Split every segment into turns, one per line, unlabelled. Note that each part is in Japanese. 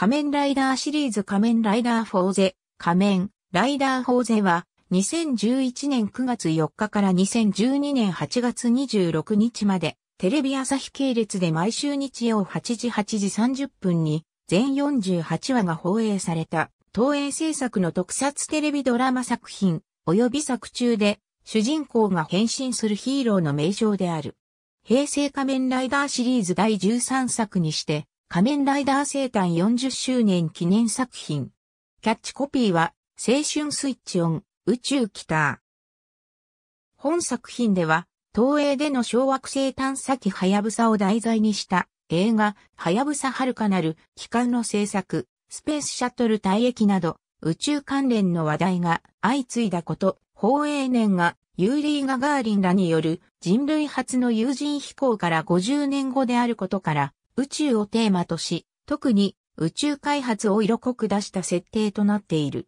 仮面ライダーシリーズ仮面ライダーフォーゼ、仮面ライダーフォーゼは、2011年9月4日から2012年8月26日まで、テレビ朝日系列で毎週日曜8時8時30分に、全48話が放映された、東映制作の特撮テレビドラマ作品、及び作中で、主人公が変身するヒーローの名称である。平成仮面ライダーシリーズ第13作にして、仮面ライダー生誕40周年記念作品。キャッチコピーは、青春スイッチオン、宇宙キター。本作品では、東映での小惑星探査機はやぶさを題材にした映画、はやぶさ遥かなる、機関の制作、スペースシャトル退役など、宇宙関連の話題が相次いだこと、放映年がユーリー・ガガーリンらによる人類初の有人飛行から50年後であることから、宇宙をテーマとし、特に宇宙開発を色濃く出した設定となっている。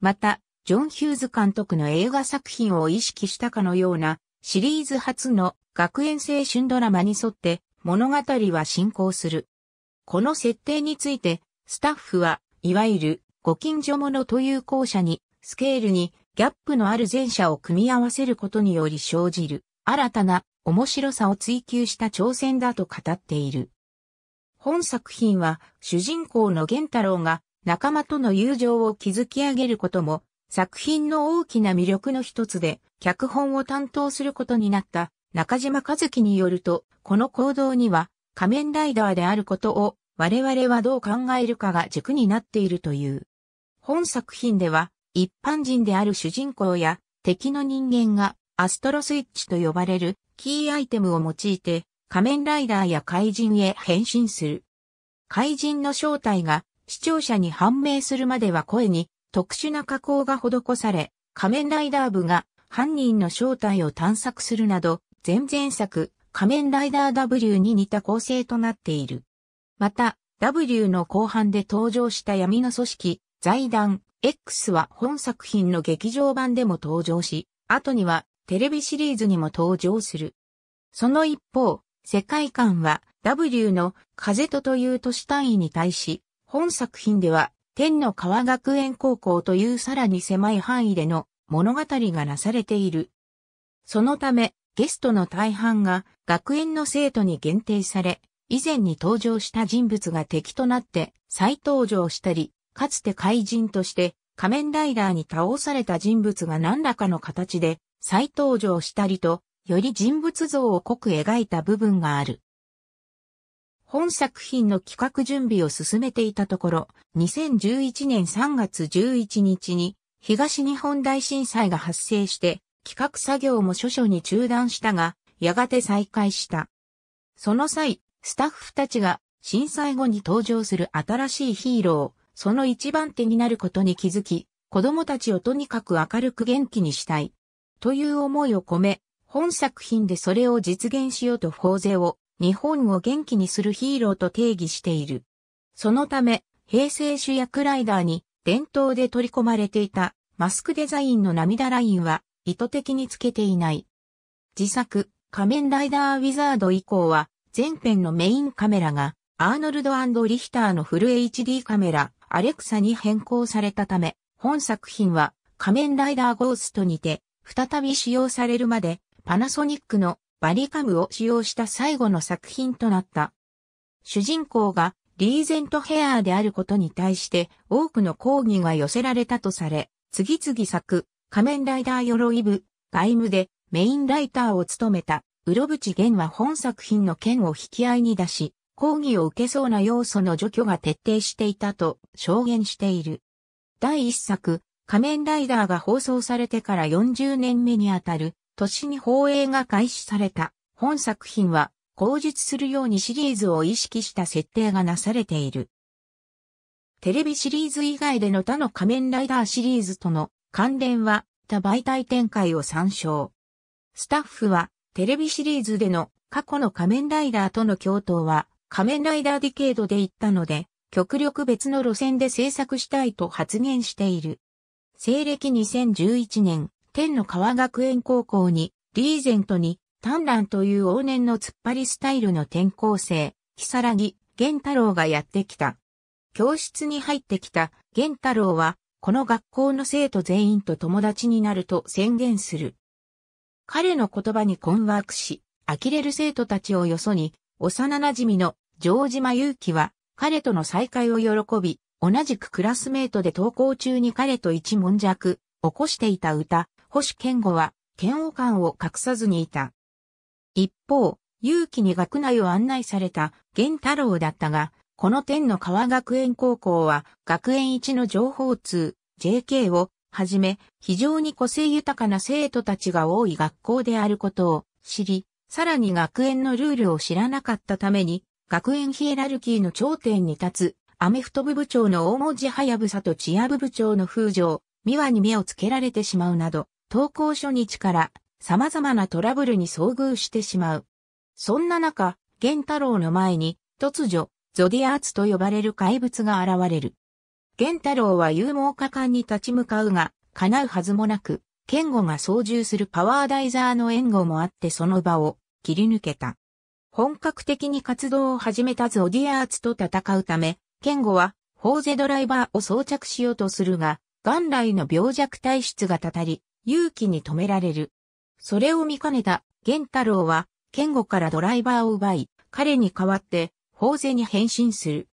また、ジョン・ヒューズ監督の映画作品を意識したかのようなシリーズ初の学園青春ドラマに沿って物語は進行する。この設定について、スタッフは、いわゆるご近所者という校舎に、スケールにギャップのある前者を組み合わせることにより生じる新たな面白さを追求した挑戦だと語っている。本作品は主人公の玄太郎が仲間との友情を築き上げることも作品の大きな魅力の一つで脚本を担当することになった中島和樹によるとこの行動には仮面ライダーであることを我々はどう考えるかが軸になっているという。本作品では一般人である主人公や敵の人間がアストロスイッチと呼ばれるキーアイテムを用いて仮面ライダーや怪人へ変身する。怪人の正体が視聴者に判明するまでは声に特殊な加工が施され、仮面ライダー部が犯人の正体を探索するなど、前々作仮面ライダー W に似た構成となっている。また、W の後半で登場した闇の組織、財団 X は本作品の劇場版でも登場し、後にはテレビシリーズにも登場する。その一方、世界観は W の風とという都市単位に対し、本作品では天の川学園高校というさらに狭い範囲での物語がなされている。そのため、ゲストの大半が学園の生徒に限定され、以前に登場した人物が敵となって再登場したり、かつて怪人として仮面ライダーに倒された人物が何らかの形で再登場したりとより人物像を濃く描いた部分がある。本作品の企画準備を進めていたところ、2011年3月11日に東日本大震災が発生して企画作業も諸々に中断したが、やがて再開した。その際、スタッフたちが震災後に登場する新しいヒーロー、その一番手になることに気づき、子供たちをとにかく明るく元気にしたい。という思いを込め、本作品でそれを実現しようとフォーゼを日本を元気にするヒーローと定義している。そのため、平成主役ライダーに伝統で取り込まれていたマスクデザインの涙ラインは意図的につけていない。自作、仮面ライダーウィザード以降は、前編のメインカメラが、アーノルドリヒターのフル HD カメラ、アレクサに変更されたため、本作品は、仮面ライダーゴーストにて、再び使用されるまで、パナソニックのバリカムを使用した最後の作品となった。主人公がリーゼントヘアーであることに対して多くの抗議が寄せられたとされ、次々作、仮面ライダー鎧部、外務でメインライターを務めた、ウロブチゲンは本作品の剣を引き合いに出し、抗議を受けそうな要素の除去が徹底していたと証言している。第一作、仮面ライダーが放送されてから40年目にあたる年に放映が開始された本作品は、口述するようにシリーズを意識した設定がなされている。テレビシリーズ以外での他の仮面ライダーシリーズとの関連は他媒体展開を参照。スタッフはテレビシリーズでの過去の仮面ライダーとの共闘は仮面ライダーディケードで行ったので、極力別の路線で制作したいと発言している。西暦2011年、天の川学園高校に、リーゼントに、丹蘭という往年の突っ張りスタイルの転校生、木更木、玄太郎がやってきた。教室に入ってきた玄太郎は、この学校の生徒全員と友達になると宣言する。彼の言葉に困惑し、呆れる生徒たちをよそに、幼馴染の城島祐希は、彼との再会を喜び、同じくクラスメートで登校中に彼と一文弱、起こしていた歌、星健吾は、嫌悪感を隠さずにいた。一方、勇気に学内を案内された源太郎だったが、この天の川学園高校は学園一の情報通 JK をはじめ非常に個性豊かな生徒たちが多い学校であることを知り、さらに学園のルールを知らなかったために学園ヒエラルキーの頂点に立つアメフト部部長の大文字はやぶさとチア部部長の風情、美和に目をつけられてしまうなど、投稿初日から様々なトラブルに遭遇してしまう。そんな中、玄太郎の前に突如、ゾディアーツと呼ばれる怪物が現れる。玄太郎は勇猛果敢に立ち向かうが、叶うはずもなく、剣吾が操縦するパワーダイザーの援護もあってその場を切り抜けた。本格的に活動を始めたゾディアーツと戦うため、剣吾はホーゼドライバーを装着しようとするが、元来の病弱体質がたたり、勇気に止められる。それを見かねた、玄太郎は、剣吾からドライバーを奪い、彼に代わって、法勢に変身する。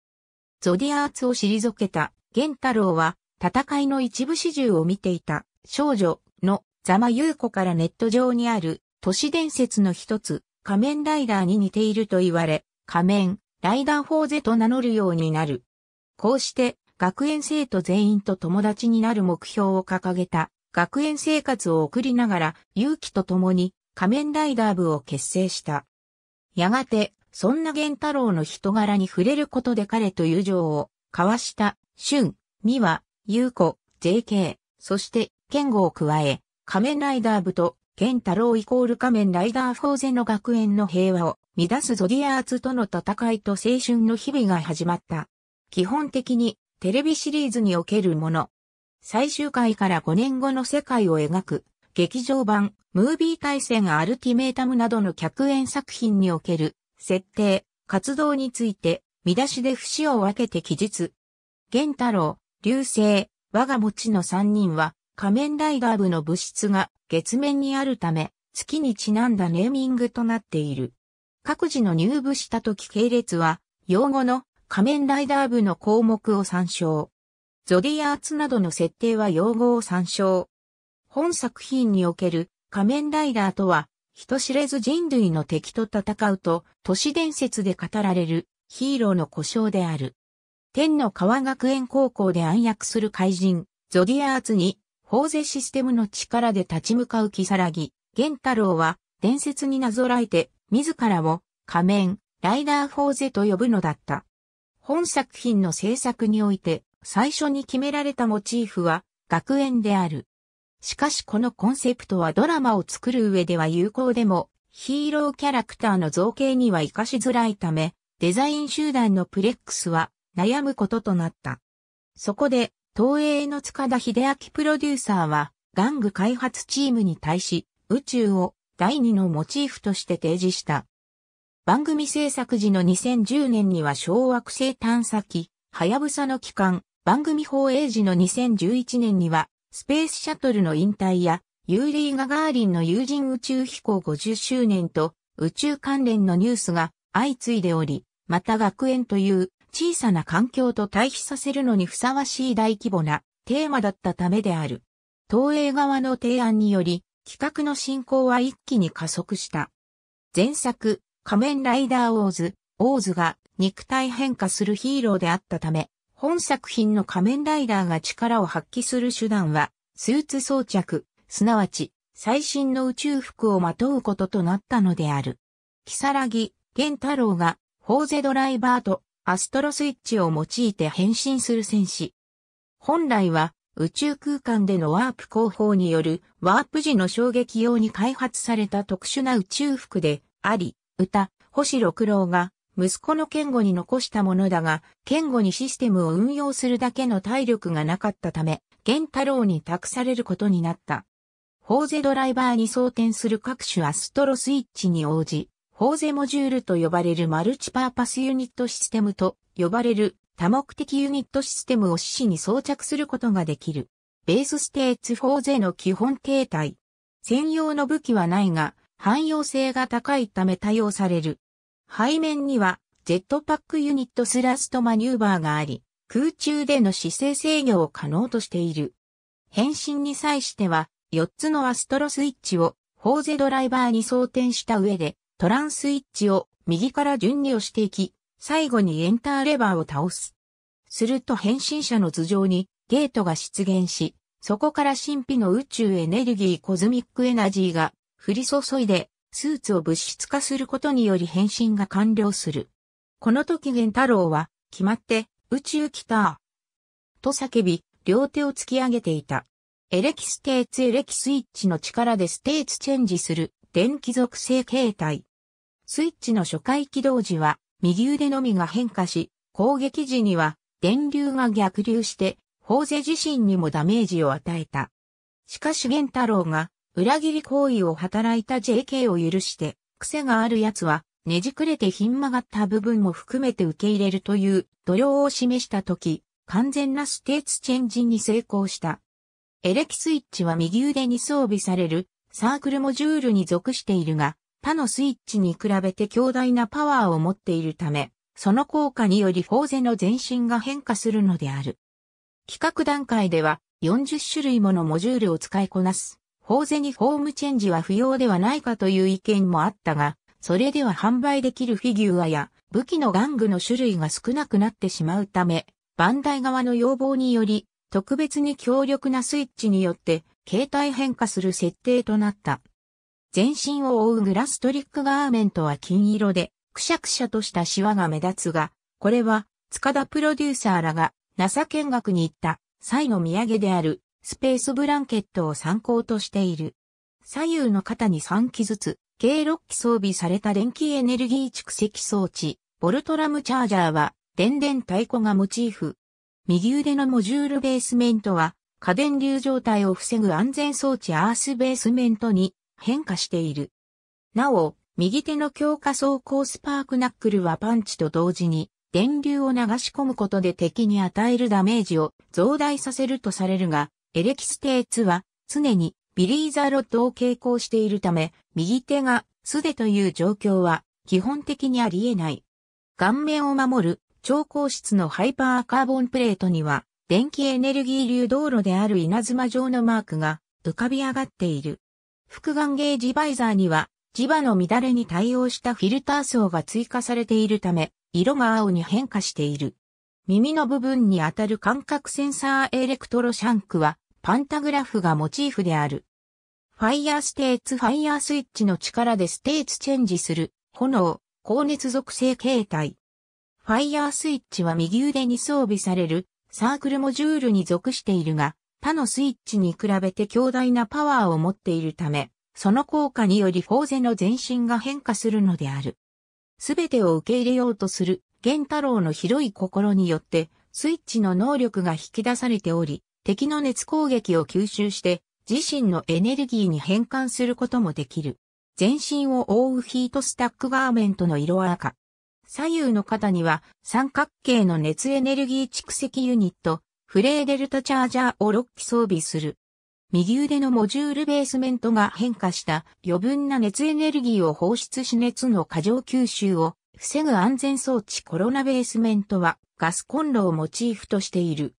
ゾディアーツを退けた、玄太郎は、戦いの一部始終を見ていた、少女の、ザマ優子からネット上にある、都市伝説の一つ、仮面ライダーに似ていると言われ、仮面、ライダーフォーゼと名乗るようになる。こうして、学園生徒全員と友達になる目標を掲げた、学園生活を送りながら、勇気と共に仮面ライダー部を結成した。やがて、そんな玄太郎の人柄に触れることで彼と友情を交わした、春、美和、優子、JK、そして、健吾を加え、仮面ライダー部と、玄太郎イコール仮面ライダーフォーゼの学園の平和を乱すゾディアーツとの戦いと青春の日々が始まった。基本的にテレビシリーズにおけるもの、最終回から5年後の世界を描く、劇場版、ムービー対戦アルティメータムなどの客演作品における、設定、活動について、見出しで節を分けて記述。玄太郎、流星、我が持ちの3人は、仮面ライダー部の物質が月面にあるため、月にちなんだネーミングとなっている。各自の入部した時系列は、用語の仮面ライダー部の項目を参照。ゾディアーツなどの設定は用語を参照。本作品における仮面ライダーとは、人知れず人類の敵と戦うと、都市伝説で語られるヒーローの故障である。天の川学園高校で暗躍する怪人、ゾディアーツに、法税システムの力で立ち向かうキサラギ、太郎は、伝説になぞらえて、自らを、仮面、ライダーフォーゼと呼ぶのだった。本作品の制作において、最初に決められたモチーフは学園である。しかしこのコンセプトはドラマを作る上では有効でも、ヒーローキャラクターの造形には活かしづらいため、デザイン集団のプレックスは悩むこととなった。そこで、東映の塚田秀明プロデューサーは、玩具開発チームに対し、宇宙を第二のモチーフとして提示した。番組制作時の2010年には小惑星探査機、はやぶさの期間、番組放映時の2011年には、スペースシャトルの引退や、ユーリー・ガガーリンの友人宇宙飛行50周年と、宇宙関連のニュースが相次いでおり、また学園という小さな環境と対比させるのにふさわしい大規模なテーマだったためである。東映側の提案により、企画の進行は一気に加速した。前作、仮面ライダーオーズ、オーズが肉体変化するヒーローであったため、本作品の仮面ライダーが力を発揮する手段は、スーツ装着、すなわち、最新の宇宙服をまとうこととなったのである。キサラギ、ゲン太郎が、ホーゼドライバーとアストロスイッチを用いて変身する戦士。本来は、宇宙空間でのワープ工法によるワープ時の衝撃用に開発された特殊な宇宙服であり、歌、星六郎が息子の健吾に残したものだが、堅固にシステムを運用するだけの体力がなかったため、玄太郎に託されることになった。ホーゼドライバーに装填する各種アストロスイッチに応じ、ホーゼモジュールと呼ばれるマルチパーパスユニットシステムと呼ばれる多目的ユニットシステムを獅子に装着することができる。ベースステーツ4ゼの基本形態。専用の武器はないが、汎用性が高いため多用される。背面には、ジェットパックユニットスラストマニューバーがあり、空中での姿勢制御を可能としている。変身に際しては、4つのアストロスイッチを、ホーゼドライバーに装填した上で、トランスイッチを右から順に押していき、最後にエンターレバーを倒す。すると変身者の頭上にゲートが出現し、そこから神秘の宇宙エネルギーコズミックエナジーが降り注いでスーツを物質化することにより変身が完了する。この時玄太郎は、決まって、宇宙来た。と叫び、両手を突き上げていた。エレキステーツエレキスイッチの力でステーツチェンジする電気属性形態。スイッチの初回起動時は右腕のみが変化し、攻撃時には電流が逆流して、法勢自身にもダメージを与えた。しかし玄太郎が裏切り行為を働いた JK を許して、癖がある奴は、ねじくれてひん曲がった部分も含めて受け入れるという度量を示したとき、完全なステーツチェンジに成功した。エレキスイッチは右腕に装備されるサークルモジュールに属しているが、他のスイッチに比べて強大なパワーを持っているため、その効果によりフォーゼの全身が変化するのである。企画段階では40種類ものモジュールを使いこなす。法税にホームチェンジは不要ではないかという意見もあったが、それでは販売できるフィギュアや武器の玩具の種類が少なくなってしまうため、バンダイ側の要望により、特別に強力なスイッチによって、携帯変化する設定となった。全身を覆うグラストリックガーメントは金色で、くしゃくしゃとしたシワが目立つが、これは、塚田プロデューサーらが、NASA 見学に行った際の土産であるスペースブランケットを参考としている。左右の肩に3機ずつ、計6機装備された電気エネルギー蓄積装置、ボルトラムチャージャーは、電電太鼓がモチーフ。右腕のモジュールベースメントは、過電流状態を防ぐ安全装置アースベースメントに変化している。なお、右手の強化走行スパークナックルはパンチと同時に、電流を流し込むことで敵に与えるダメージを増大させるとされるが、エレキステーツは常にビリーザーロッドを傾向しているため、右手が素手という状況は基本的にあり得ない。顔面を守る超高質のハイパーカーボンプレートには、電気エネルギー流道路である稲妻状のマークが浮かび上がっている。複眼ゲージバイザーには、磁場の乱れに対応したフィルター層が追加されているため、色が青に変化している。耳の部分に当たる感覚センサーエレクトロシャンクはパンタグラフがモチーフである。ファイヤーステーツファイヤースイッチの力でステーツチェンジする炎、高熱属性形態。ファイヤースイッチは右腕に装備されるサークルモジュールに属しているが、他のスイッチに比べて強大なパワーを持っているため、その効果によりフォーゼの全身が変化するのである。すべてを受け入れようとする玄太郎の広い心によって、スイッチの能力が引き出されており、敵の熱攻撃を吸収して、自身のエネルギーに変換することもできる。全身を覆うヒートスタックガーメントの色赤。左右の肩には三角形の熱エネルギー蓄積ユニット、フレーデルタチャージャーを6機装備する。右腕のモジュールベースメントが変化した余分な熱エネルギーを放出し熱の過剰吸収を防ぐ安全装置コロナベースメントはガスコンロをモチーフとしている。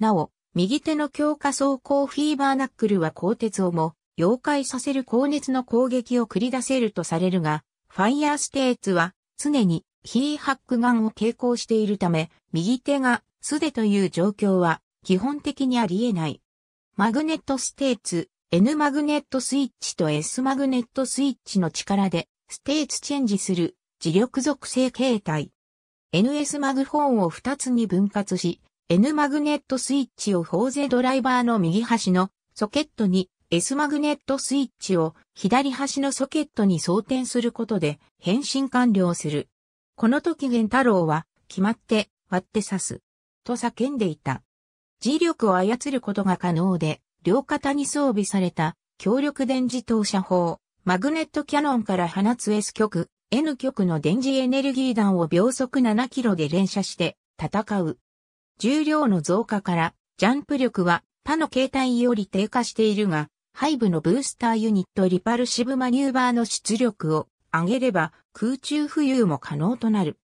なお、右手の強化装甲フィーバーナックルは鋼鉄をも、溶解させる高熱の攻撃を繰り出せるとされるが、ファイヤーステーツは常にヒーハックガンを携行しているため、右手が素手という状況は基本的にあり得ない。マグネットステーツ、N マグネットスイッチと S マグネットスイッチの力でステーツチェンジする磁力属性形態。NS マグフォンを2つに分割し、N マグネットスイッチをホーゼドライバーの右端のソケットに S マグネットスイッチを左端のソケットに装填することで変身完了する。この時玄太郎は決まって割って刺す。と叫んでいた。磁力を操ることが可能で、両肩に装備された強力電磁投射砲、マグネットキャノンから放つ S 極 N 極の電磁エネルギー弾を秒速7キロで連射して戦う。重量の増加からジャンプ力は他の形態より低下しているが、背部のブースターユニットリパルシブマニューバーの出力を上げれば空中浮遊も可能となる。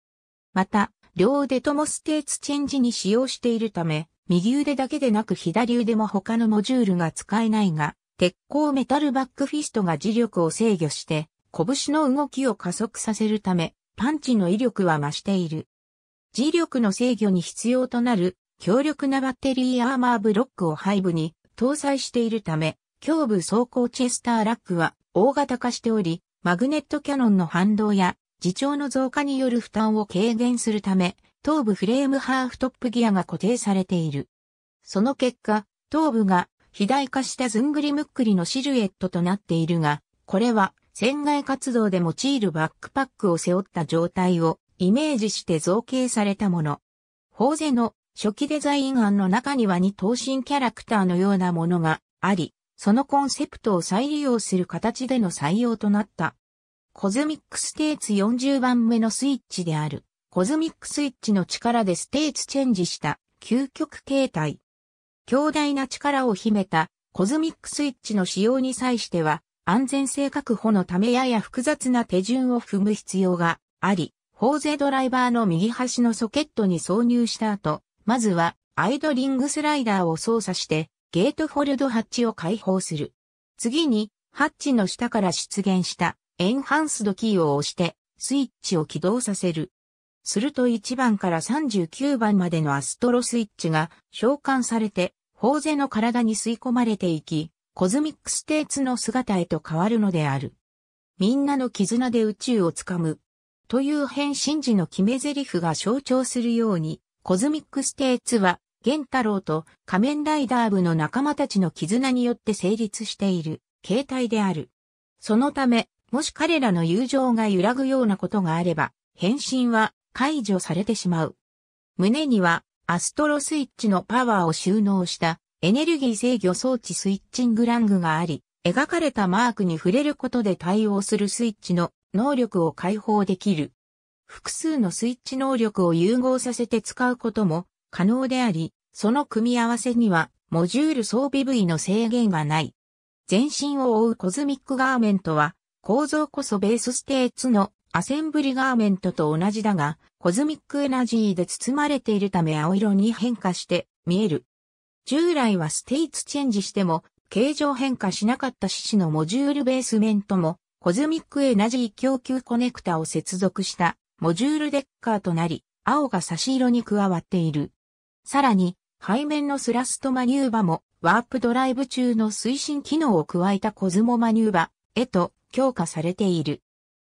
また、両腕ともステーツチェンジに使用しているため、右腕だけでなく左腕も他のモジュールが使えないが、鉄鋼メタルバックフィストが磁力を制御して、拳の動きを加速させるため、パンチの威力は増している。磁力の制御に必要となる強力なバッテリーアーマーブロックを背部に搭載しているため、胸部走行チェスターラックは大型化しており、マグネットキャノンの反動や自重の増加による負担を軽減するため、頭部フレームハーフトップギアが固定されている。その結果、頭部が肥大化したずんぐりむっくりのシルエットとなっているが、これは船外活動で用いるバックパックを背負った状態をイメージして造形されたもの。法ゼの初期デザイン案の中には二等身キャラクターのようなものがあり、そのコンセプトを再利用する形での採用となった。コズミックステーツ40番目のスイッチである、コズミックスイッチの力でステーツチェンジした究極形態。強大な力を秘めたコズミックスイッチの使用に際しては、安全性確保のためやや複雑な手順を踏む必要があり、法ゼドライバーの右端のソケットに挿入した後、まずはアイドリングスライダーを操作してゲートフォルドハッチを開放する。次にハッチの下から出現したエンハンスドキーを押してスイッチを起動させる。すると1番から39番までのアストロスイッチが召喚されて、法ゼの体に吸い込まれていき、コズミックステーツの姿へと変わるのである。みんなの絆で宇宙をつかむ。という変身時の決め台詞が象徴するように、コズミックステーツは、玄太郎と仮面ライダー部の仲間たちの絆によって成立している形態である。そのため、もし彼らの友情が揺らぐようなことがあれば、変身は解除されてしまう。胸にはアストロスイッチのパワーを収納したエネルギー制御装置スイッチングラングがあり、描かれたマークに触れることで対応するスイッチの能力を解放できる。複数のスイッチ能力を融合させて使うことも可能であり、その組み合わせにはモジュール装備部位の制限がない。全身を覆うコズミックガーメントは構造こそベースステーツのアセンブリガーメントと同じだが、コズミックエナジーで包まれているため青色に変化して見える。従来はステイツチェンジしても、形状変化しなかった四肢のモジュールベースメントも、コズミックエナジー供給コネクタを接続したモジュールデッカーとなり、青が差し色に加わっている。さらに、背面のスラストマニューバも、ワープドライブ中の推進機能を加えたコズモマニューバへと強化されている。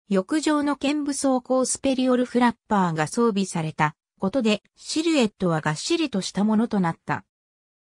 翼場の剣部走行スペリオルフラッパーが装備されたことで、シルエットはがっしりとしたものとなった。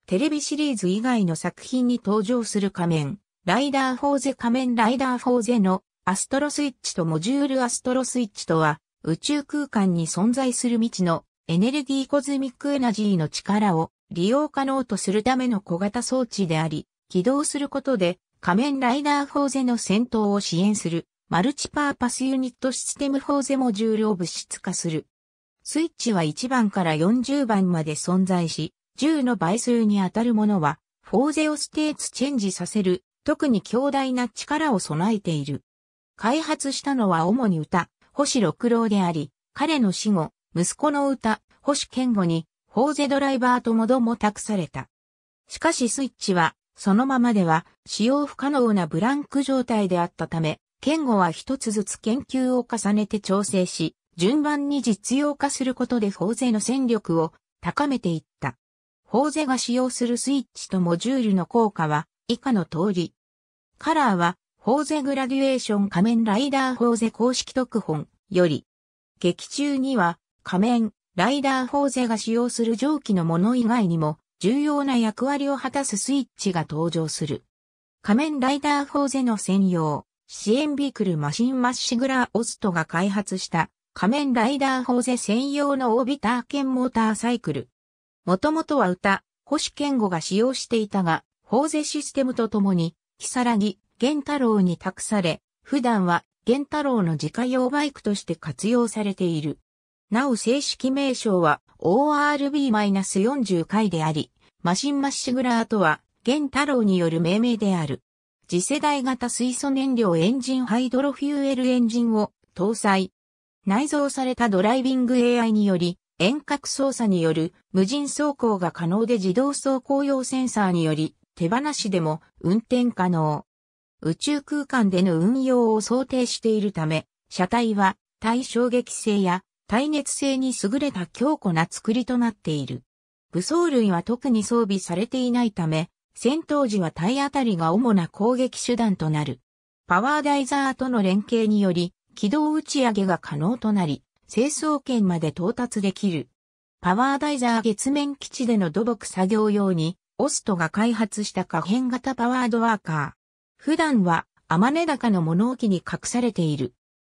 テレビシリーズ以外の作品に登場する仮面、ライダーフォーゼ仮面ライダーフォーゼのアストロスイッチとモジュールアストロスイッチとは、宇宙空間に存在する未知のエネルギーコズミックエナジーの力を利用可能とするための小型装置であり、起動することで仮面ライダーフォーゼの戦闘を支援するマルチパーパスユニットシステムフォーゼモジュールを物質化する。スイッチは1番から40番まで存在し、銃の倍数に当たるものは、フォーゼをステーツチェンジさせる、特に強大な力を備えている。開発したのは主に歌、星六郎であり、彼の死後、息子の歌、星健吾に、フォーゼドライバーともども託された。しかしスイッチは、そのままでは使用不可能なブランク状態であったため、健吾は一つずつ研究を重ねて調整し、順番に実用化することでフォーゼの戦力を高めていった。フォーゼが使用するスイッチとモジュールの効果は以下の通り。カラーは、フォーゼグラデュエーション仮面ライダーフォーゼ公式特本より、劇中には仮面ライダーフォーゼが使用する蒸気のもの以外にも重要な役割を果たすスイッチが登場する。仮面ライダーフォーゼの専用、支援ビークルマシンマッシグラーオストが開発した仮面ライダーフォーゼ専用のオービター兼モーターサイクル。もともとは歌、星健吾が使用していたが、法税システムとともに、木更木、玄太郎に託され、普段は玄太郎の自家用バイクとして活用されている。なお正式名称は ORB-40 回であり、マシンマッシグラーとは玄太郎による命名である。次世代型水素燃料エンジンハイドロフューエルエンジンを搭載。内蔵されたドライビング AI により、遠隔操作による無人走行が可能で自動走行用センサーにより手放しでも運転可能。宇宙空間での運用を想定しているため、車体は耐衝撃性や耐熱性に優れた強固な作りとなっている。武装類は特に装備されていないため、戦闘時は体当たりが主な攻撃手段となる。パワーダイザーとの連携により、軌道打ち上げが可能となり、成層圏まで到達できる。パワーダイザー月面基地での土木作業用に、オストが開発した可変型パワードワーカー。普段は、天根高の物置に隠されている。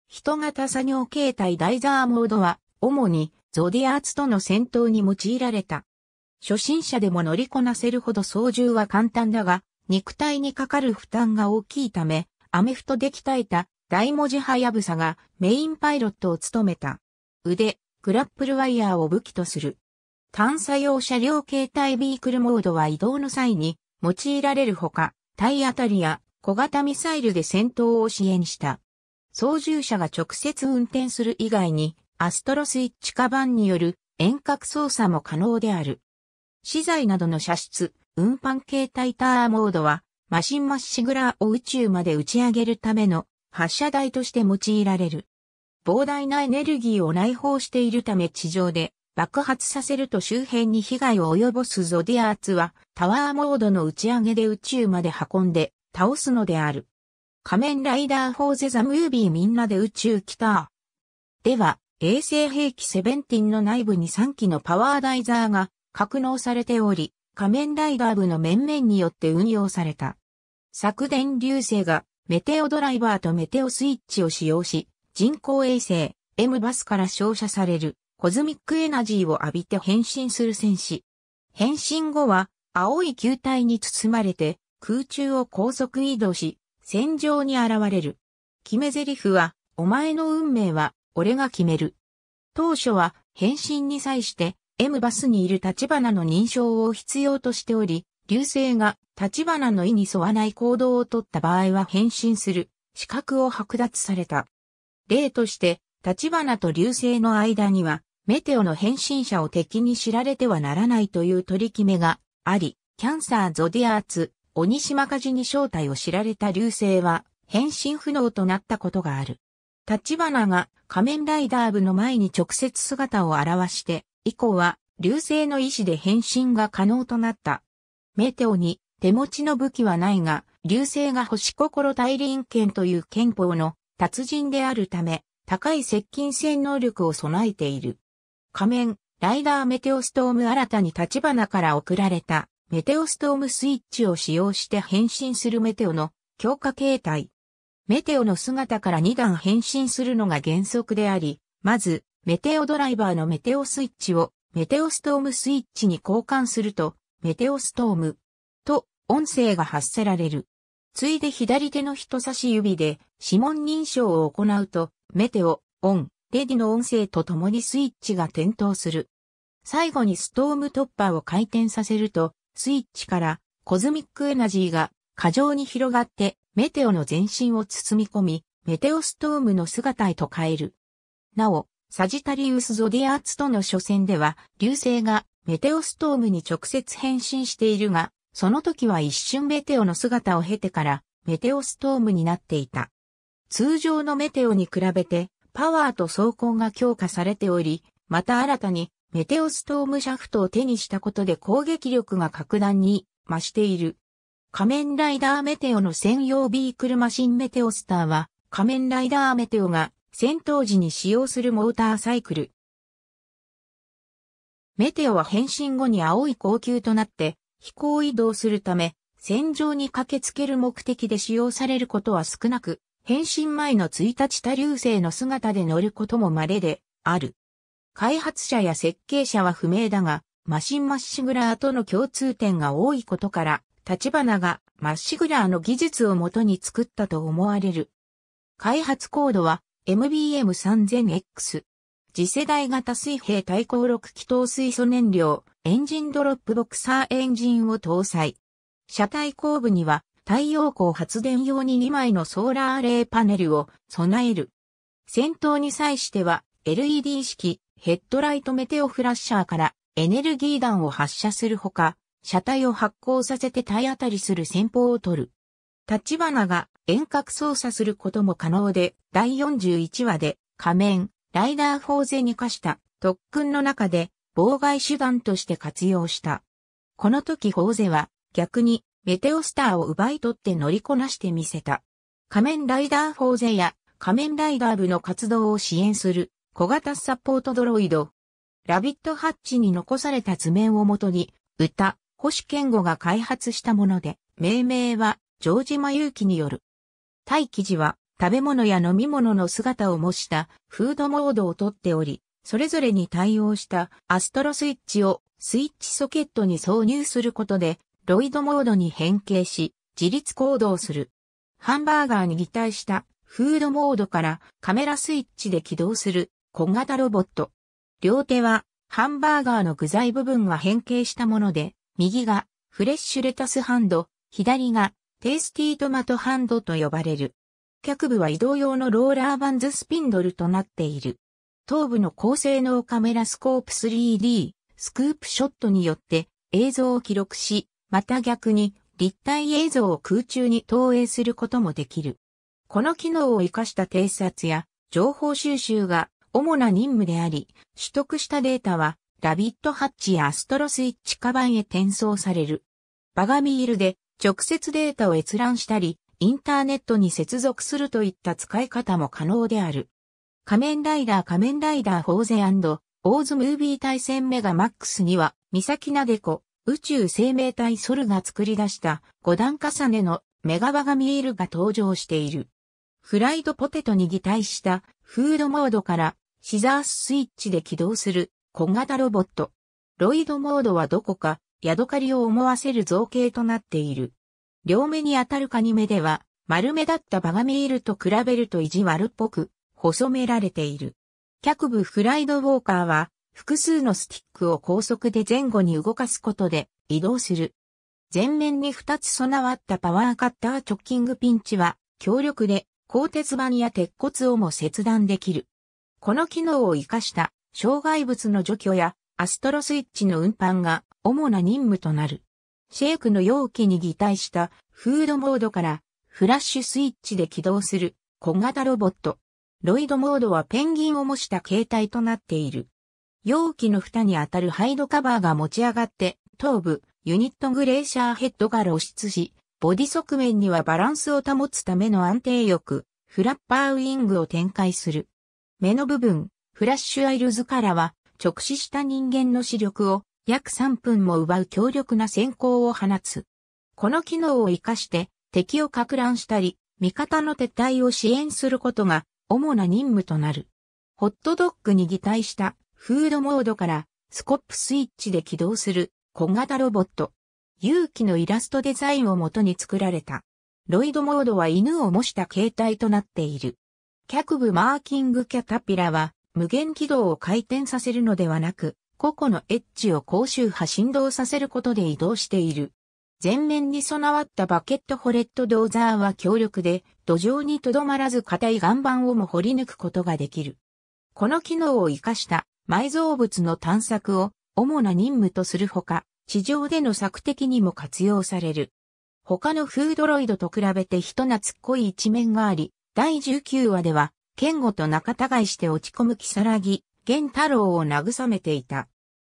人型作業形態ダイザーモードは、主に、ゾディアーツとの戦闘に用いられた。初心者でも乗りこなせるほど操縦は簡単だが、肉体にかかる負担が大きいため、アメフトで鍛えた大文字ハヤブサがメインパイロットを務めた。腕、グラップルワイヤーを武器とする。探査用車両形態ビークルモードは移動の際に用いられるほか、体当たりや小型ミサイルで戦闘を支援した。操縦者が直接運転する以外に、アストロスイッチカバンによる遠隔操作も可能である。資材などの射出、運搬形態ターモードは、マシンマッシグラーを宇宙まで打ち上げるための発射台として用いられる。膨大なエネルギーを内包しているため地上で爆発させると周辺に被害を及ぼすゾディアーツはタワーモードの打ち上げで宇宙まで運んで倒すのである。仮面ライダーフォーゼザムービーみんなで宇宙来た。では、衛星兵器セベンティンの内部に3機のパワーダイザーが格納されており、仮面ライダー部の面々によって運用された。昨電流星がメテオドライバーとメテオスイッチを使用し、人工衛星 M バスから照射されるコズミックエナジーを浴びて変身する戦士。変身後は青い球体に包まれて空中を高速移動し戦場に現れる。決め台詞はお前の運命は俺が決める。当初は変身に際して M バスにいる立花の認証を必要としており、流星が立花の意に沿わない行動をとった場合は変身する資格を剥奪された。例として、立花と流星の間には、メテオの変身者を敵に知られてはならないという取り決めがあり、キャンサーゾディアーツ、鬼島火事に正体を知られた流星は、変身不能となったことがある。立花が仮面ライダー部の前に直接姿を現して、以降は流星の意志で変身が可能となった。メテオに手持ちの武器はないが、流星が星心大輪剣という憲法の達人であるため、高い接近戦能力を備えている。仮面、ライダーメテオストーム新たに立花から送られた、メテオストームスイッチを使用して変身するメテオの強化形態。メテオの姿から2段変身するのが原則であり、まず、メテオドライバーのメテオスイッチをメテオストームスイッチに交換すると、メテオストームと音声が発せられる。ついで左手の人差し指で指紋認証を行うと、メテオ、オン、レディの音声とともにスイッチが点灯する。最後にストームトッパーを回転させると、スイッチからコズミックエナジーが過剰に広がってメテオの全身を包み込み、メテオストームの姿へと変える。なお、サジタリウス・ゾディアーツとの初戦では、流星がメテオストームに直接変身しているが、その時は一瞬メテオの姿を経てからメテオストームになっていた。通常のメテオに比べてパワーと走行が強化されており、また新たにメテオストームシャフトを手にしたことで攻撃力が格段に増している。仮面ライダーメテオの専用ビークルマシンメテオスターは仮面ライダーメテオが戦闘時に使用するモーターサイクル。メテオは変身後に青い高級となって飛行移動するため、戦場に駆けつける目的で使用されることは少なく、変身前の1日多流星の姿で乗ることも稀である。開発者や設計者は不明だが、マシンマッシグラーとの共通点が多いことから、立花がマッシグラーの技術をもとに作ったと思われる。開発コードは MBM3000X。次世代型水平対抗6気筒水素燃料、エンジンドロップボクサーエンジンを搭載。車体後部には太陽光発電用に2枚のソーラーレイパネルを備える。先頭に際しては LED 式ヘッドライトメテオフラッシャーからエネルギー弾を発射するほか、車体を発光させて体当たりする戦法を取る。立花が遠隔操作することも可能で、第41話で仮面、ライダーフォーゼに課した特訓の中で妨害手段として活用した。この時フォーゼは逆にメテオスターを奪い取って乗りこなしてみせた。仮面ライダーフォーゼや仮面ライダー部の活動を支援する小型サポートドロイド。ラビットハッチに残された図面をもとに歌、星健吾が開発したもので、命名は城島祐キによる。対記事は食べ物や飲み物の姿を模したフードモードをとっており、それぞれに対応したアストロスイッチをスイッチソケットに挿入することで、ロイドモードに変形し、自立行動する。ハンバーガーに擬態したフードモードからカメラスイッチで起動する小型ロボット。両手はハンバーガーの具材部分が変形したもので、右がフレッシュレタスハンド、左がテイスティートマトハンドと呼ばれる。脚部は移動用のローラーバンズスピンドルとなっている。頭部の高性能カメラスコープ 3D、スクープショットによって映像を記録し、また逆に立体映像を空中に投影することもできる。この機能を活かした偵察や情報収集が主な任務であり、取得したデータはラビットハッチやアストロスイッチカバンへ転送される。バガミールで直接データを閲覧したり、インターネットに接続するといった使い方も可能である。仮面ライダー仮面ライダーフォーゼオーズムービー対戦メガマックスには、三崎なでこ、宇宙生命体ソルが作り出した5段重ねのメガバガミールが登場している。フライドポテトに擬態したフードモードからシザーススイッチで起動する小型ロボット。ロイドモードはどこかヤドカリを思わせる造形となっている。両目に当たるカニ目では、丸目だったバガミールと比べると意地悪っぽく、細められている。脚部フライドウォーカーは、複数のスティックを高速で前後に動かすことで移動する。前面に2つ備わったパワーカッターチョッキングピンチは、強力で鋼鉄板や鉄骨をも切断できる。この機能を活かした障害物の除去やアストロスイッチの運搬が主な任務となる。シェイクの容器に擬態したフードモードからフラッシュスイッチで起動する小型ロボット。ロイドモードはペンギンを模した形態となっている。容器の蓋に当たるハイドカバーが持ち上がって頭部ユニットグレーシャーヘッドが露出し、ボディ側面にはバランスを保つための安定翼、フラッパーウィングを展開する。目の部分、フラッシュアイルズからは直視した人間の視力を約3分も奪う強力な先行を放つ。この機能を活かして敵を撹乱したり、味方の撤退を支援することが主な任務となる。ホットドッグに擬態したフードモードからスコップスイッチで起動する小型ロボット。勇気のイラストデザインをもとに作られた。ロイドモードは犬を模した形態となっている。脚部マーキングキャタピラは無限軌道を回転させるのではなく、個々のエッジを高周波振動させることで移動している。前面に備わったバケットホレットドーザーは強力で、土壌にとどまらず硬い岩盤をも掘り抜くことができる。この機能を活かした埋蔵物の探索を主な任務とするほか、地上での策敵にも活用される。他のフードロイドと比べて人懐っこい一面があり、第19話では、剣吾と仲違いして落ち込むキサラギ、源太郎を慰めていた。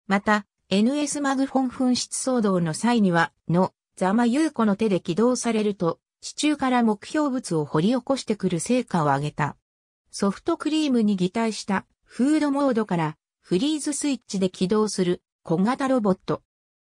また、NS マグフォン紛失騒動の際には、の、ザマ優子の手で起動されると、地中から目標物を掘り起こしてくる成果を上げた。ソフトクリームに擬態したフードモードからフリーズスイッチで起動する小型ロボット。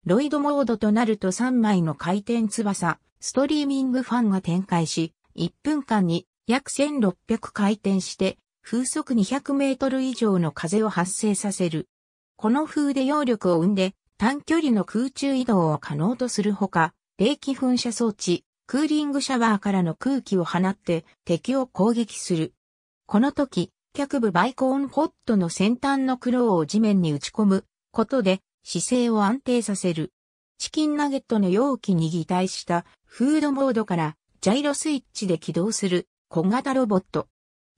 ロイドモードとなると3枚の回転翼、ストリーミングファンが展開し、1分間に約1600回転して風速200メートル以上の風を発生させる。この風で揚力を生んで短距離の空中移動を可能とするほか、冷気噴射装置、クーリングシャワーからの空気を放って敵を攻撃する。この時、脚部バイコーンホットの先端のクローを地面に打ち込むことで姿勢を安定させる。チキンナゲットの容器に擬態したフードモードからジャイロスイッチで起動する小型ロボット。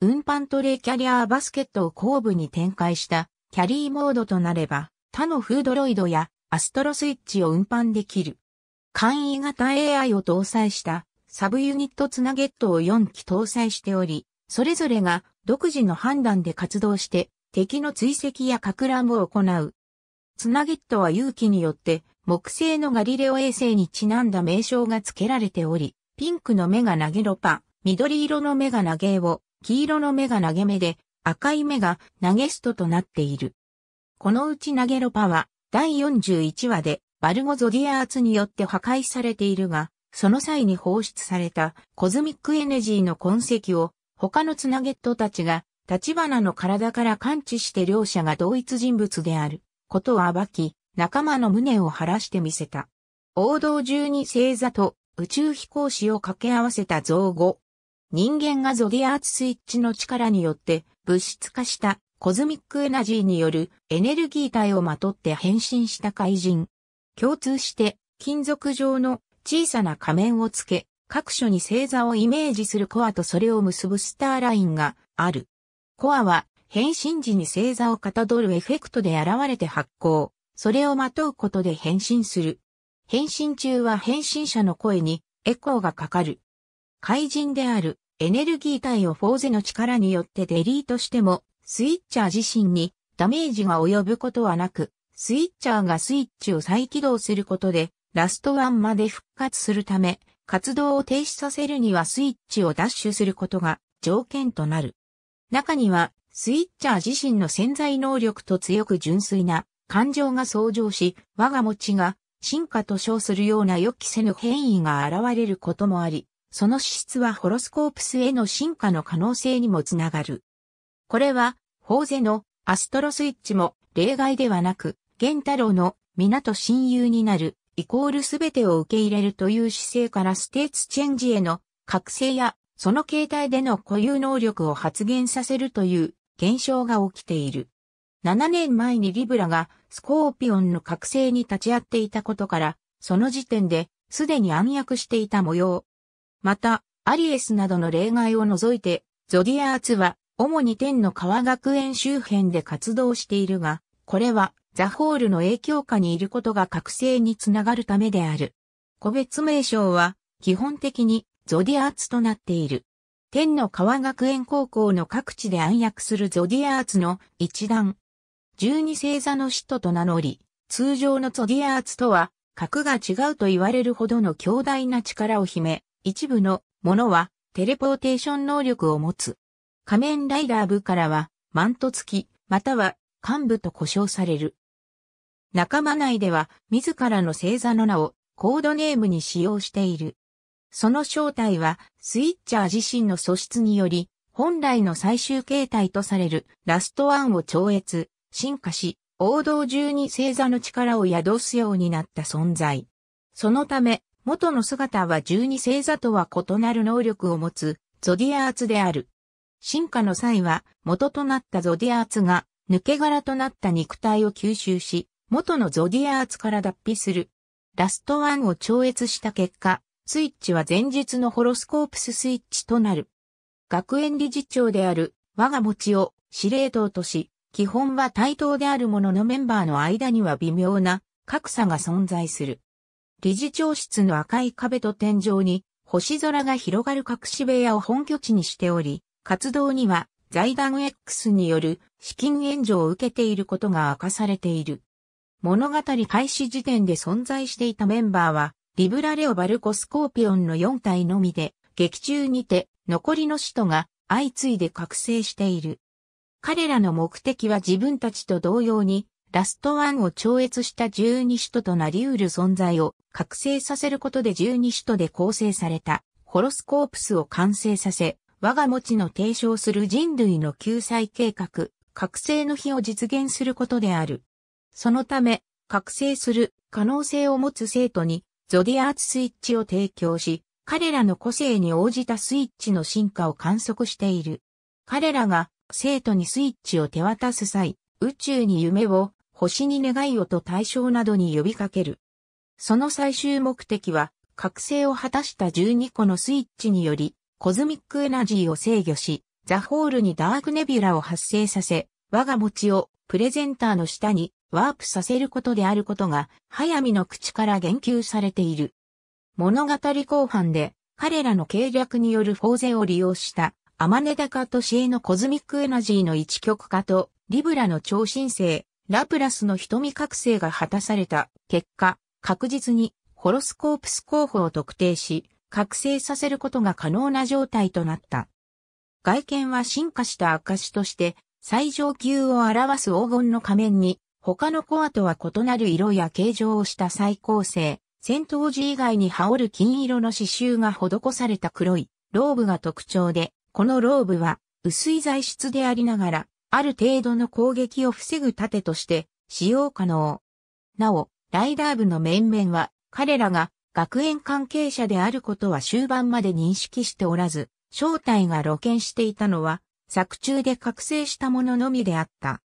運搬トレイキャリアーバスケットを後部に展開したキャリーモードとなれば、他のフードロイドやアストロスイッチを運搬できる。簡易型 AI を搭載したサブユニットツナゲットを4機搭載しており、それぞれが独自の判断で活動して敵の追跡や格乱を行う。ツナゲットは勇気によって木製のガリレオ衛星にちなんだ名称が付けられており、ピンクの目が投げロパ、緑色の目が投げを黄色の目が投げ目で、赤い目が投げストとなっている。このうち投げロパは、第41話で、バルゴゾディアーツによって破壊されているが、その際に放出されたコズミックエネジーの痕跡を、他のツナゲットたちが、立花の体から感知して両者が同一人物である、ことを暴き、仲間の胸を晴らしてみせた。王道中に星座と宇宙飛行士を掛け合わせた造語、人間がゾディアーツスイッチの力によって物質化したコズミックエナジーによるエネルギー体をまとって変身した怪人。共通して金属状の小さな仮面をつけ、各所に星座をイメージするコアとそれを結ぶスターラインがある。コアは変身時に星座をかたどるエフェクトで現れて発光。それをまとうことで変身する。変身中は変身者の声にエコーがかかる。怪人であるエネルギー体をフォーゼの力によってデリートしても、スイッチャー自身にダメージが及ぶことはなく、スイッチャーがスイッチを再起動することで、ラストワンまで復活するため、活動を停止させるにはスイッチをダッシュすることが条件となる。中には、スイッチャー自身の潜在能力と強く純粋な感情が相乗し、我が持ちが進化と称するような予期せぬ変異が現れることもあり、その資質はホロスコープスへの進化の可能性にもつながる。これは、ホーゼのアストロスイッチも例外ではなく、玄太郎の皆と親友になる、イコール全てを受け入れるという姿勢からステーツチェンジへの覚醒や、その形態での固有能力を発現させるという現象が起きている。7年前にリブラがスコーピオンの覚醒に立ち会っていたことから、その時点で、すでに暗躍していた模様。また、アリエスなどの例外を除いて、ゾディアーツは、主に天の川学園周辺で活動しているが、これは、ザホールの影響下にいることが覚醒につながるためである。個別名称は、基本的に、ゾディアーツとなっている。天の川学園高校の各地で暗躍するゾディアーツの一団。十二星座の使徒と名乗り、通常のゾディアーツとは、格が違うと言われるほどの強大な力を秘め、一部のものはテレポーテーション能力を持つ。仮面ライダー部からは、マント付き、または幹部と呼称される。仲間内では、自らの星座の名をコードネームに使用している。その正体は、スイッチャー自身の素質により、本来の最終形態とされるラストワンを超越、進化し、王道中に星座の力を宿すようになった存在。そのため、元の姿は12星座とは異なる能力を持つゾディアーツである。進化の際は元となったゾディアーツが抜け殻となった肉体を吸収し、元のゾディアーツから脱皮する。ラストワンを超越した結果、スイッチは前日のホロスコープススイッチとなる。学園理事長である我が持ちを司令塔とし、基本は対等であるもののメンバーの間には微妙な格差が存在する。理事長室の赤い壁と天井に星空が広がる隠し部屋を本拠地にしており、活動には財団 X による資金援助を受けていることが明かされている。物語開始時点で存在していたメンバーは、リブラレオバルコスコーピオンの4体のみで、劇中にて残りの使徒が相次いで覚醒している。彼らの目的は自分たちと同様にラストワンを超越した十二使徒となり得る存在を覚醒させることで十二使徒で構成されたホロスコープスを完成させ、我が持ちの提唱する人類の救済計画、覚醒の日を実現することである。そのため、覚醒する可能性を持つ生徒にゾディアーツスイッチを提供し、彼らの個性に応じたスイッチの進化を観測している。彼らが生徒にスイッチを手渡す際、宇宙に夢を星に願いをと対象などに呼びかける。その最終目的は、覚醒を果たした12個のスイッチにより、コズミックエナジーを制御し、ザホールにダークネビュラを発生させ、我が持ちをプレゼンターの下にワープさせることであることが、早見の口から言及されている。物語後半で、彼らの計略によるフォーゼを利用した、アマネダカとシエのコズミックエナジーの一極化と、リブラの超新星、ラプラスの瞳覚醒が果たされた結果、確実にホロスコープス候補を特定し、覚醒させることが可能な状態となった。外見は進化した証として、最上級を表す黄金の仮面に、他のコアとは異なる色や形状をした再構成、戦闘時以外に羽織る金色の刺繍が施された黒いローブが特徴で、このローブは薄い材質でありながら、ある程度の攻撃を防ぐ盾として使用可能。なお、ライダー部の面々は彼らが学園関係者であることは終盤まで認識しておらず、正体が露見していたのは作中で覚醒したもののみであった。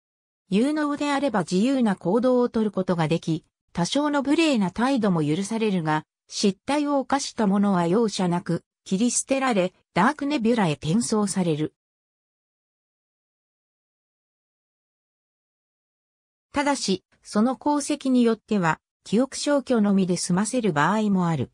有能であれば自由な行動をとることができ、多少の無礼な態度も許されるが、失態を犯した者は容赦なく、切り捨てられ、ダークネビュラへ転送される。ただし、その功績によっては、記憶消去のみで済ませる場合もある。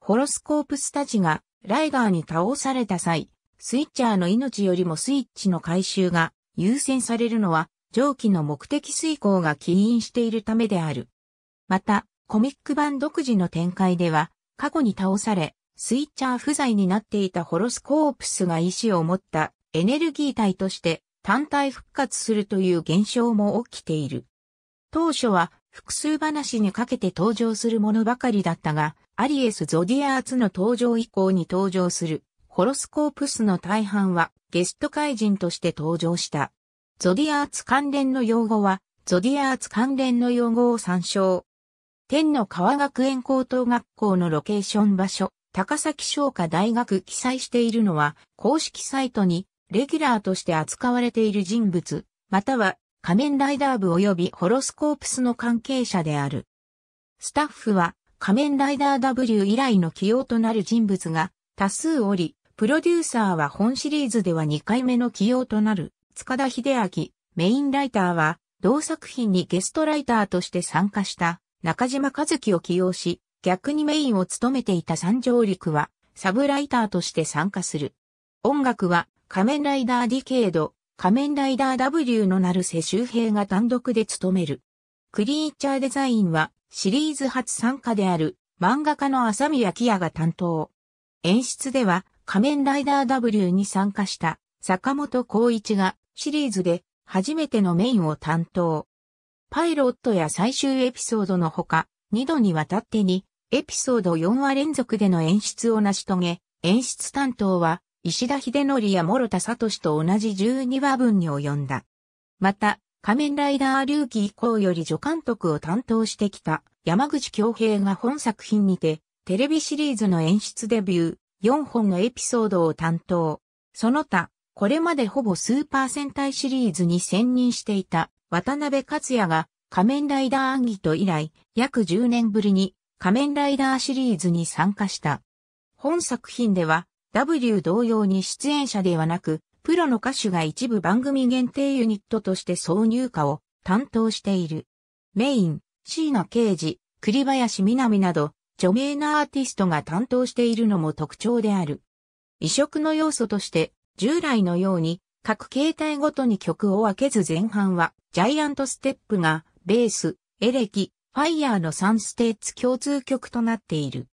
ホロスコープスたちがライガーに倒された際、スイッチャーの命よりもスイッチの回収が優先されるのは、上記の目的遂行が起因しているためである。また、コミック版独自の展開では、過去に倒され、スイッチャー不在になっていたホロスコープスが意志を持ったエネルギー体として単体復活するという現象も起きている。当初は複数話にかけて登場するものばかりだったが、アリエス・ゾディアーツの登場以降に登場するホロスコープスの大半はゲスト怪人として登場した。ゾディアーツ関連の用語は、ゾディアーツ関連の用語を参照。天の川学園高等学校のロケーション場所、高崎商科大学記載しているのは、公式サイトにレギュラーとして扱われている人物、または仮面ライダー部及びホロスコープスの関係者である。スタッフは仮面ライダー W 以来の起用となる人物が多数おり、プロデューサーは本シリーズでは2回目の起用となる塚田秀明、メインライターは同作品にゲストライターとして参加した中島和樹を起用し、逆にメインを務めていた三条陸はサブライターとして参加する。音楽は仮面ライダーディケード、仮面ライダー W のる瀬周平が単独で務める。クリーチャーデザインはシリーズ初参加である漫画家の浅見明が担当。演出では仮面ライダー W に参加した坂本光一がシリーズで初めてのメインを担当。パイロットや最終エピソードのほか、2度にわたってにエピソード4話連続での演出を成し遂げ、演出担当は石田秀則や諸田聡と同じ12話分に及んだ。また、仮面ライダー龍騎以降より助監督を担当してきた山口京平が本作品にて、テレビシリーズの演出デビュー、4本のエピソードを担当。その他、これまでほぼスーパー戦隊シリーズに専任していた渡辺克也が仮面ライダーアンギと以来約10年ぶりに仮面ライダーシリーズに参加した。本作品では W 同様に出演者ではなく、プロの歌手が一部番組限定ユニットとして挿入歌を担当している。メイン、ナ・ケージ、栗林みなみなど、著名なアーティストが担当しているのも特徴である。異色の要素として、従来のように、各形態ごとに曲を分けず前半は、ジャイアントステップが、ベース、エレキ、ファイヤーの3ステーツ共通曲となっている。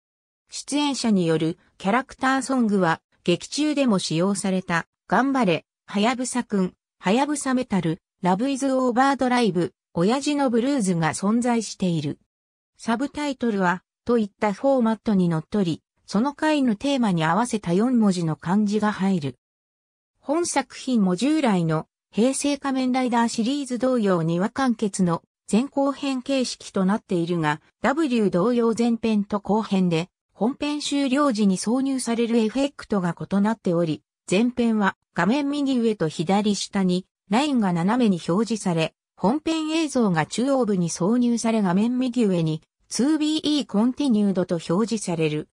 出演者によるキャラクターソングは劇中でも使用された、頑張れ、はやぶさくん、はやぶさメタル、ラブイズオーバードライブ、親父のブルーズが存在している。サブタイトルは、といったフォーマットにのっとり、その回のテーマに合わせた4文字の漢字が入る。本作品も従来の平成仮面ライダーシリーズ同様には完結の前後編形式となっているが、W 同様前編と後編で本編終了時に挿入されるエフェクトが異なっており、前編は画面右上と左下にラインが斜めに表示され、本編映像が中央部に挿入され画面右上に 2BE Continued と表示される。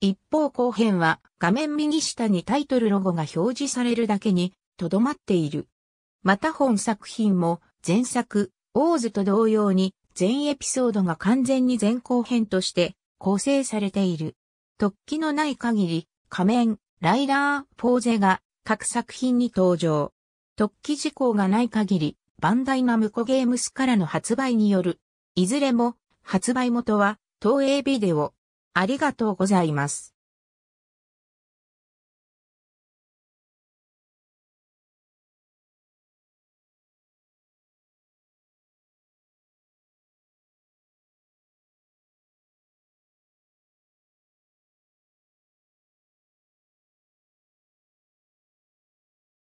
一方後編は画面右下にタイトルロゴが表示されるだけにとどまっている。また本作品も前作、オーズと同様に全エピソードが完全に前後編として構成されている。突起のない限り、仮面、ライダー、ポーゼが各作品に登場。突起事項がない限り、バンダイナムコゲームスからの発売による。いずれも、発売元は、東映ビデオ。ありがとうございます。